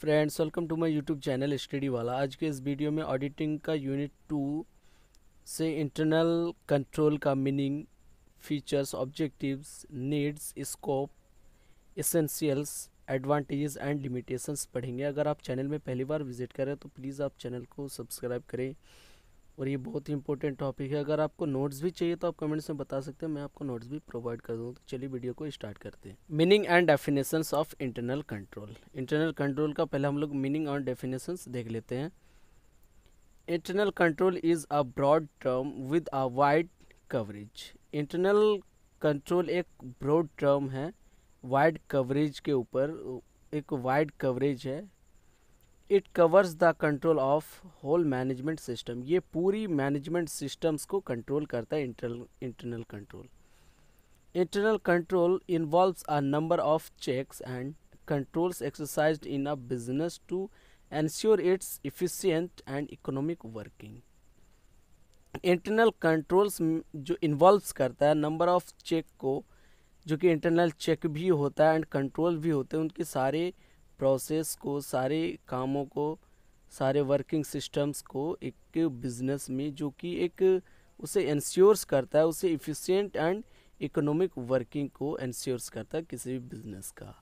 friends welcome to my YouTube channel study वाला आज के इस वीडियो में ऑडिटिंग का यूनिट टू से इंटरनल कंट्रोल का meaning features objectives needs scope essentials advantages and limitations पढ़ेंगे अगर आप चैनल में पहली बार विजिट तो करें तो प्लीज़ आप चैनल को सब्सक्राइब करें और ये बहुत ही इंपॉर्टेंट टॉपिक है अगर आपको नोट्स भी चाहिए तो आप कमेंट्स में बता सकते हैं मैं आपको नोट्स भी प्रोवाइड कर दूँ तो चलिए वीडियो को स्टार्ट करते हैं meaning and definitions of internal control internal control का पहले हम लोग मीनिंग और डेफिनेशंस देख लेते हैं internal control is a broad term with a wide coverage internal control एक ब्रॉड टर्म है वाइड कवरेज के ऊपर एक वाइड कवरेज है it covers the control of whole management system ये पूरी मैनेजमेंट सिस्टम्स को कंट्रोल करता है internal control internal control involves a number of checks and controls exercise in a business to ensure its efficient and economic working internal controls जो involves करता है number of check को जो कि internal check भी होता है एंड कंट्रोल भी होते हैं उनके सारे प्रोसेस को सारे कामों को सारे वर्किंग सिस्टम्स को एक बिजनेस में जो कि एक उसे इंश्योर्स करता है उसे इफ़िशेंट एंड इकोनॉमिक वर्किंग को इंश्योर्स करता है किसी भी बिजनेस का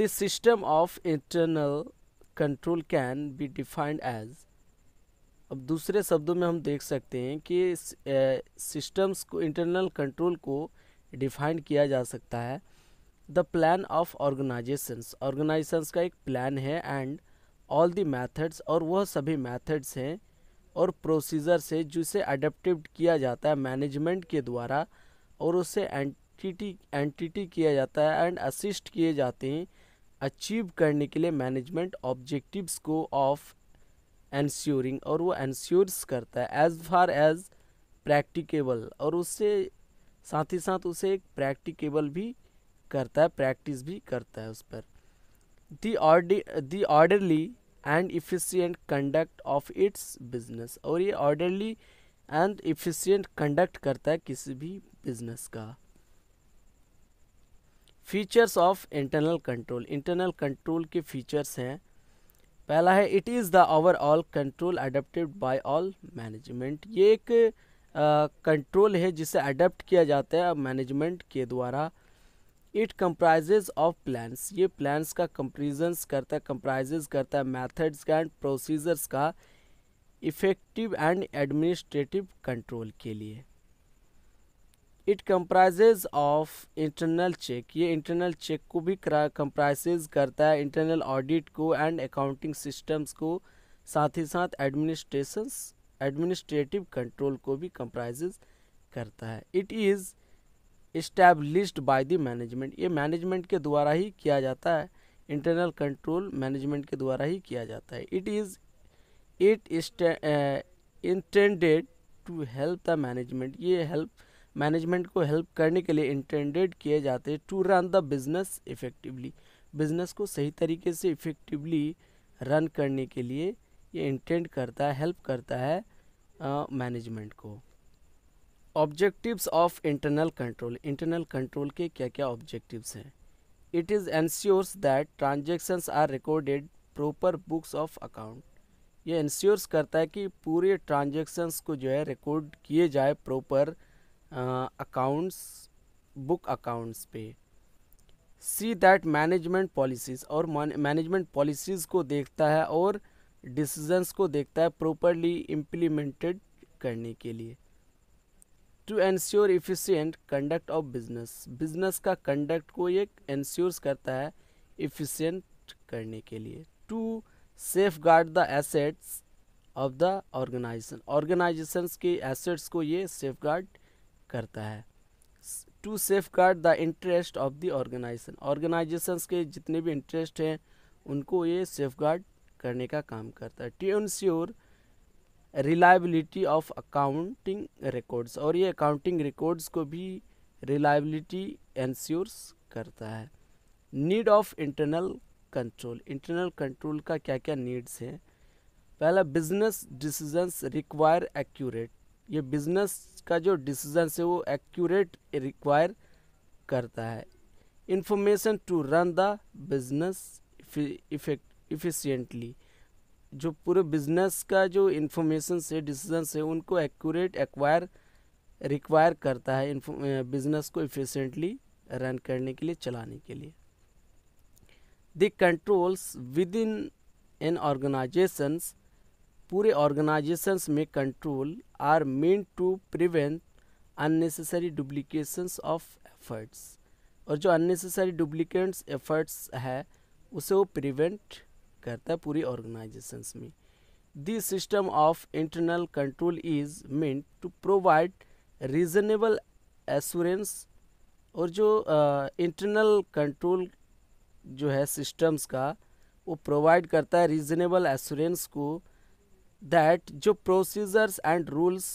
the system of internal control can be defined as अब दूसरे शब्दों में हम देख सकते हैं कि सिस्टम्स को इंटरनल कंट्रोल को डिफाइन किया जा सकता है the plan of organisations organisations का एक प्लान है एंड ऑल दी मैथड्स और वह सभी मैथड्स हैं और प्रोसीजर से जिसे अडेप्टिव किया जाता है मैनेजमेंट के द्वारा और उसे एंटिटी एंटिटी किया जाता है एंड असिस्ट किए जाते हैं अचीव करने के लिए मैनेजमेंट ऑब्जेक्टिव्स को ऑफ एंश्योरिंग और वो एंश्योर्स करता है एज फार एज प्रैक्टिकेबल और उससे साथ ही साथ उसे एक प्रैक्टिकेबल भी करता है प्रैक्टिस भी करता है उस पर the orderly and efficient conduct of its business और ये ऑर्डरली एंड इफ़िशियंट कंडक्ट करता है किसी भी बिजनेस का features of internal control internal control के फीचर्स हैं पहला है it is the overall control adopted by all management ये एक कंट्रोल uh, है जिसे अडेप्ट किया जाता है मैनेजमेंट के द्वारा इट कंप्राइजेज ऑफ प्लान्स ये प्लान्स का कंपेरिजन्स करता है कंप्राइजेज करता है मैथड्स का एंड प्रोसीजर्स का इफेक्टिव एंड एडमिनिस्ट्रेटिव कंट्रोल के लिए it comprises of internal check ये इंटरनल चेक को भी कंप्राइजेज करता है इंटरनल ऑडिट को एंड अकाउंटिंग सिस्टम्स को साथ ही साथ एडमिनिस्ट्रेशन एडमिनिस्ट्रेटिव कंट्रोल को भी कंप्राइजेज करता है it is established by the management ये मैनेजमेंट के द्वारा ही किया जाता है इंटरनल कंट्रोल मैनेजमेंट के द्वारा ही किया जाता है it is it intended to help the management ये हेल्प मैनेजमेंट को हेल्प करने के लिए इंटेंडेड किए जाते हैं to run the business effectively business को सही तरीके से इफ़ेक्टिवली रन करने के लिए ये इंटेंड करता है हेल्प करता है मैनेजमेंट uh, को objectives of internal control internal control के क्या क्या ऑब्जेक्टिव्स हैं it is ensures that transactions are recorded proper books of account ये इंश्योर्स करता है कि पूरे ट्रांजेक्शन्स को जो है रिकॉर्ड किए जाए प्रॉपर अकाउंट्स बुक अकाउंट्स पे सी दैट मैनेजमेंट पॉलिसीज़ और मैनेजमेंट पॉलिसीज़ को देखता है और डिसीजंस को देखता है प्रॉपरली इम्प्लीमेंटेड करने के लिए to ensure efficient conduct of business business का कंडक्ट को ये एनश्योर्स करता है इफिशियंट करने के लिए to safeguard the assets of the organisation organisation के एसेट्स को ये सेफ गार्ड करता है to safeguard the interest of the organisation organisation के जितने भी इंटरेस्ट हैं उनको ये सेफ गार्ड करने का काम करता है to ensure reliability of accounting records और ये अकाउंटिंग रिकॉर्ड्स को भी रिलायबिलिटी एंश्योर्स करता है need of internal control internal control का क्या क्या नीड्स हैं पहला बिजनेस डिसीजंस रिक्वायर एक्यूरेट ये बिजनेस का जो डिसीजन है वो एक्यूरेट रिक्वायर करता है information to run the business efficiently जो पूरे बिजनेस का जो इन्फॉर्मेशन से डिसीजन है उनको एक्यूरेट एक्वायर रिक्वायर करता है बिजनेस को इफ़िशेंटली रन करने के लिए चलाने के लिए the controls within an organisations पूरे ऑर्गेनाइजेशंस में control are meant to prevent unnecessary duplications of efforts और जो अननेसेसरी डुप्लीकेट्स एफर्ट्स है उसे वो प्रिवेंट करता है पूरी ऑर्गेनाइजेशंस में this system of internal control is meant to provide reasonable assurance और जो इंटरनल uh, कंट्रोल जो है सिस्टम्स का वो प्रोवाइड करता है रीजनेबल एश्योरेंस को दैट जो procedures and rules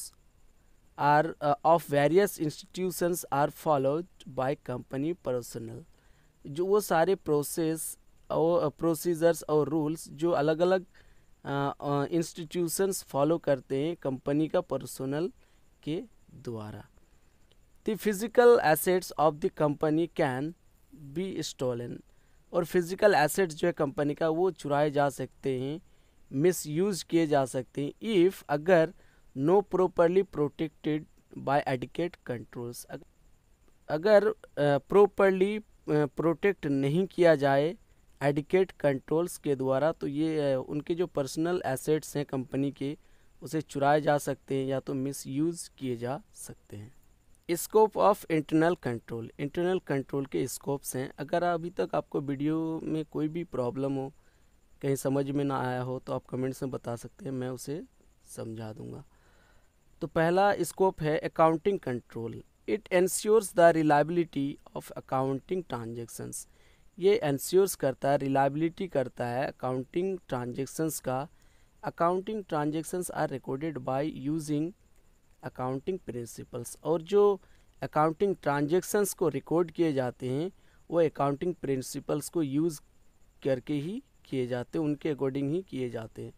are of various institutions are followed by company personnel जो वो सारे प्रोसेस और प्रोसीजर्स और रूल्स जो अलग अलग इंस्टीट्यूशंस फॉलो करते हैं कंपनी का पर्सनल के द्वारा the physical assets of the company can be stolen और फिजिकल एसेट्स जो है कंपनी का वो चुराए जा सकते हैं मिस यूज किए जा सकते हैं इफ़ अगर no properly protected by adequate controls अगर प्रॉपरली प्रोटेक्ट नहीं किया जाए एडिकेट कंट्रोल्स के द्वारा तो ये उनके जो पर्सनल एसेट्स हैं कंपनी के उसे चुराए जा सकते हैं या तो मिसयूज़ किए जा सकते हैं scope of internal control internal control के स्कोप्स हैं अगर अभी तक आपको वीडियो में कोई भी प्रॉब्लम हो कहीं समझ में ना आया हो तो आप कमेंट्स में बता सकते हैं मैं उसे समझा दूंगा तो पहला स्कोप है accounting control it ensures the reliability of accounting transactions ये इंश्योर्स करता है रिलायबिलिटी करता है अकाउंटिंग ट्रांजेक्शन्स का accounting transactions are recorded by using accounting principles और जो अकाउंटिंग ट्रांजेक्शन्स को रिकॉर्ड किए जाते हैं वो अकाउंटिंग प्रिंसिपल्स को यूज़ करके ही किए जाते हैं उनके अकॉर्डिंग ही किए जाते हैं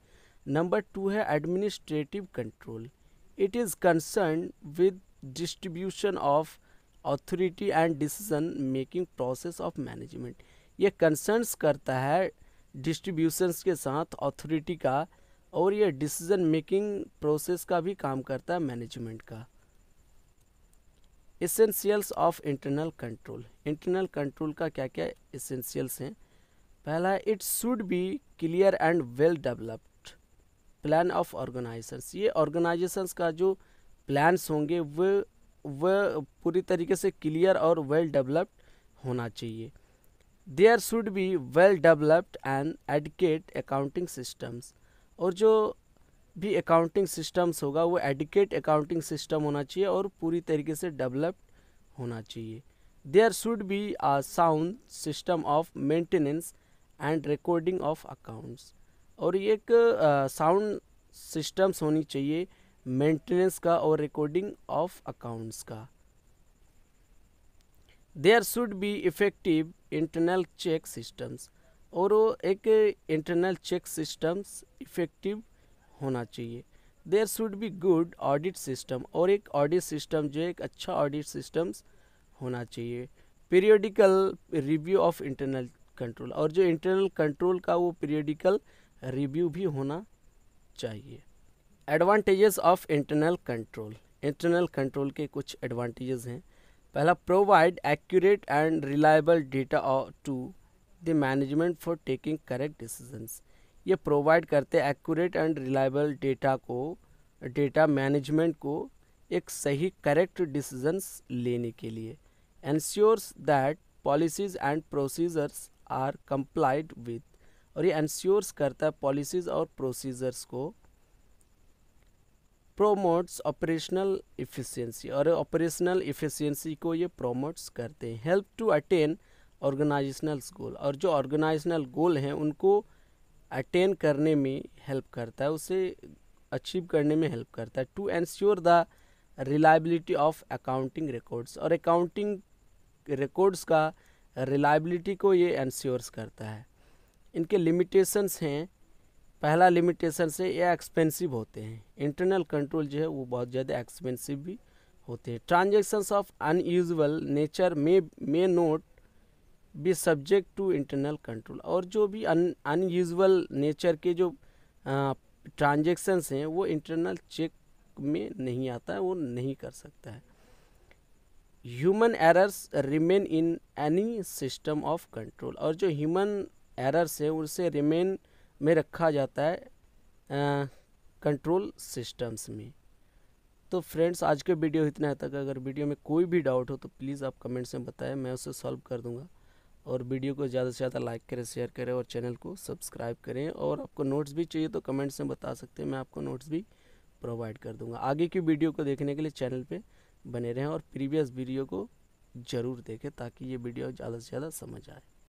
नंबर टू है administrative control it is concern with distribution of authority and decision making process of management ये कंसर्न्स करता है डिस्ट्रीब्यूशंस के साथ अथॉरिटी का और ये डिसीजन मेकिंग प्रोसेस का भी काम करता है मैनेजमेंट का essentials of internal control internal control का क्या क्या इसेंशियल्स हैं पहला it should be clear and well developed plan of organisations ये ऑर्गेनाइजेशंस का जो प्लान्स होंगे वो वह पूरी तरीके से क्लियर और वेल डेवलप्ड होना चाहिए there should be well developed and adequate accounting systems और जो भी अकाउंटिंग सिस्टम्स होगा वो एडिकेट अकाउंटिंग सिस्टम होना चाहिए और पूरी तरीके से डेवलप्ड होना चाहिए there should be a sound system of maintenance and recording of accounts और एक साउंड uh, सिस्टम्स होनी चाहिए मेंटेनेंस का और रिकॉर्डिंग ऑफ अकाउंट्स का there should be effective internal check systems और वो एक इंटरनल चेक सिस्टम्स इफेक्टिव होना चाहिए there should be good audit system और एक ऑडिट सिस्टम जो एक अच्छा ऑडिट सिस्टम्स होना चाहिए periodical review of internal control और जो इंटरनल कंट्रोल का वो पीरियडिकल रिव्यू भी होना चाहिए advantages of internal control internal control के कुछ एडवांटेजेस हैं पहला provide accurate and reliable data to the management for taking correct decisions ये प्रोवाइड करते हैं एक्यूरेट एंड रिलायबल डेटा को डेटा मैनेजमेंट को एक सही करेक्ट डिसीजंस लेने के लिए ensures that policies and procedures are complied with और ये एनश्योर्स करता है पॉलिसीज़ और प्रोसीजर्स को प्रोमोट्स ऑपरेशनल इफिशियंसी और ऑपरेशनल इफिशियंसी को ये प्रोमोट्स करते हैं help to attain organisational goal और जो ऑर्गेनाइजेशनल गोल हैं उनको अटेन करने में हेल्प करता है उसे अचीव करने में हेल्प करता है to ensure the reliability of accounting records और अकाउंटिंग रिकॉर्ड्स का रिलायबिलिटी को ये एंश्योर्स करता है इनके लिमिटेशंस हैं पहला लिमिटेशन से ये एक्सपेंसिव होते हैं इंटरनल कंट्रोल जो है वो बहुत ज़्यादा एक्सपेंसिव भी होते हैं transactions of unusual nature may may not be subject to internal control और जो भी अनयूजल नेचर के जो ट्रांजेक्शन्स हैं वो इंटरनल चेक में नहीं आता है वो नहीं कर सकता है human errors remain in any system of control और जो ह्यूमन एरर्स हैं उनसे रिमेन में रखा जाता है कंट्रोल सिस्टम्स में तो फ्रेंड्स आज के वीडियो इतना है तक अगर वीडियो में कोई भी डाउट हो तो प्लीज़ आप कमेंट्स में बताएं मैं उसे सॉल्व कर दूंगा और वीडियो को ज़्यादा से ज़्यादा लाइक करें शेयर करें और चैनल को सब्सक्राइब करें और आपको नोट्स भी चाहिए तो कमेंट्स में बता सकते हैं मैं आपको नोट्स भी प्रोवाइड कर दूँगा आगे की वीडियो को देखने के लिए चैनल पर बने रहें और प्रीवियस वीडियो को ज़रूर देखें ताकि ये वीडियो ज़्यादा से ज़्यादा समझ आए